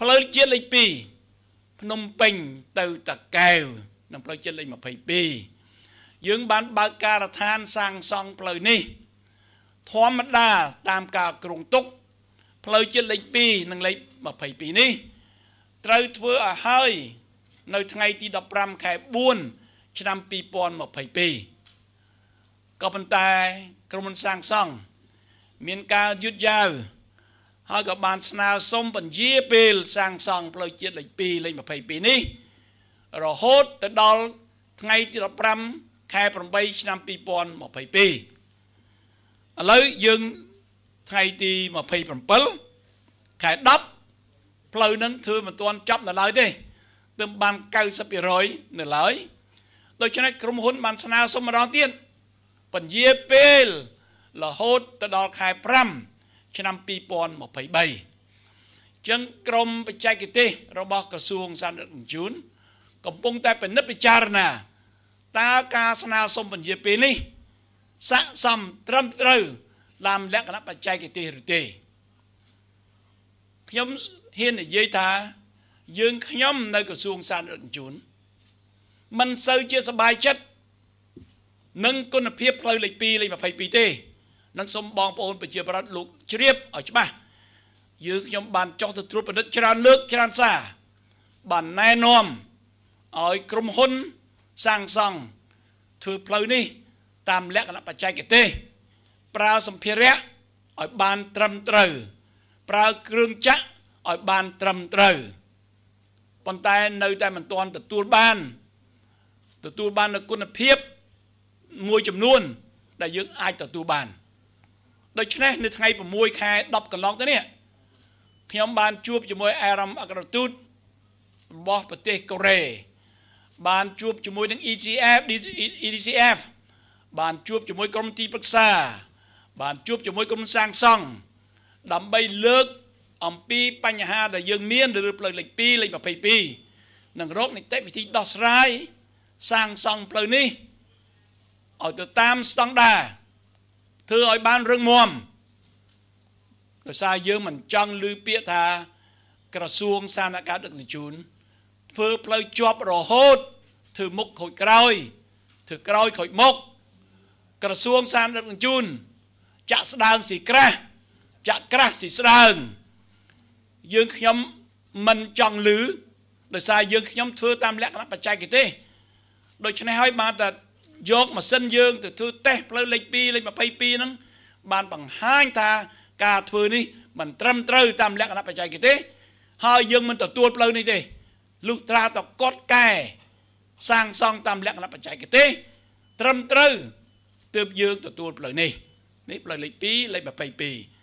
ផ្លូវជាតិលេខ2ភ្នំពេញទៅតាកែវនិងផ្លូវជាតិលេខ22យើងបានបើកការដ្ឋានសាងសង់ផ្លូវនេះធម្មតាតាមការគ្រងទុកផ្លូវជាតិលេខ2និងលេខ22នេះត្រូវធ្វើឲ្យហើយ នៅថ្ងៃទី15ខែ4ឆ្នាំ2022ក៏ប៉ុន្តែក្រុមហ៊ុនសាងសង់មានការយឺតយ៉ាវហើយក៏បានស្នើសុំពន្យាពេលសាងសង់ផ្លូវជាតិលេខ2លេខ22នេះរហូតទៅដល់ថ្ងៃទី15ខែ8ឆ្នាំ2022ឥឡូវយើងថ្ងៃទី27ខែ10ផ្លូវនឹងធ្វើមិនទាន់ចប់នៅឡើយទេទើបបាន90%នៅឡើយដូច្នេះក្រុមហ៊ុន បានស្នើសុំម្ដងទៀតពន្យាពេលរហូតទៅដល់ខែ5ឆ្នាំ2023អញ្ចឹងក្រមបច្ចេកទេសរបស់ក្រសួងសាធារណសុខជួនកំពុងតែពិនិត្យពិចារណាតើការស្នើសុំពន្យាពេលនេះស័ក្តិសមត្រឹមត្រូវតាមលក្ខណៈបច្ចេកទេសឬទេ ខ្ញុំហ៊ាននិយាយថាយើងខ្ញុំនៅក្រសួងសាធារណសុខជួនមិនសូវជាសบายចិត្តនឹងគុណភាពផ្លូវលេខ2លេខ22ទេនិងសូមបងប្អូនប្រជាប្រដ្ឋលោកជ្រាបឲ្យច្បាស់យើងខ្ញុំបានចោះទៅត្រួតពិនិត្យច្រើនលើកច្រើនសារបានណែនាំឲ្យក្រុមហ៊ុនសាងសង់ធ្វើផ្លូវនេះ តាមលក្ខណៈបច្ចេកទេសប្រើសម្ភារៈឲ្យបានត្រឹមត្រូវប្រើគ្រឿងចក្រឲ្យបានត្រឹមត្រូវប៉ុន្តែនៅតែមិនទាន់ទទួលបានទទួលបាននូវគុណភាពមួយចំនួន ដែលយើងអាចទទួលបាន។ដូច្នេះនៅថ្ងៃ6ខែ10កន្លងទៅនេះខ្ញុំបានជួបជាមួយអារ៉ាមអក្រទូតរបស់ប្រទេសកូរ៉េបានជួបជាមួយនឹង EGF EDCF បានជួបជាមួយក្រុមទីប្រឹក្សា បានជួបជាមួយក្រុមសាងសង់ដើម្បីលើកអំពីបញ្ហាដែលយើងមានឬផ្លូវលេខ2លេខ22នឹងរកនីតិវិធីដោះស្រាយសាងសង់ផ្លូវនេះឲ្យទៅតាមស្តង់ដារធ្វើឲ្យបានរឹងមាំដោយសារយើងមិនចង់ឮពាក្យថា ក្រសួងសាធារណការដឹកជញ្ជូនធ្វើផ្លូវជាប់រហូតធ្វើមុខខូចក្រោយធ្វើក្រោយខូចមុខក្រសួងសាធារណដឹកជញ្ជូនចាក់ស្ដើងស៊ីក្រាស់ចាក់ក្រាស់ស៊ីស្ដើងយើង ខ្ញុំមិនចង់ឮដោយសារយើងខ្ញុំធ្វើតាមលក្ខណៈបច្ចេកទេសដូច្នេះហើយបានតែយកម៉ាស៊ីនយើងទៅធ្វើតេស្តផ្លូវលេខ2លេខ22ហ្នឹងបានបង្ហាញថាការធ្វើនេះមិនត្រឹមត្រូវតាមលក្ខណៈបច្ចេកទេសហើយយើងមិនទទួលផ្លូវនេះទេលុះត្រាតកត់កែសាងសង់តាមលក្ខណៈបច្ចេកទេសត្រឹមត្រូវទើបយើង ទទួលផ្លូវនេះ នេះផ្លូវលេខ2លេខ22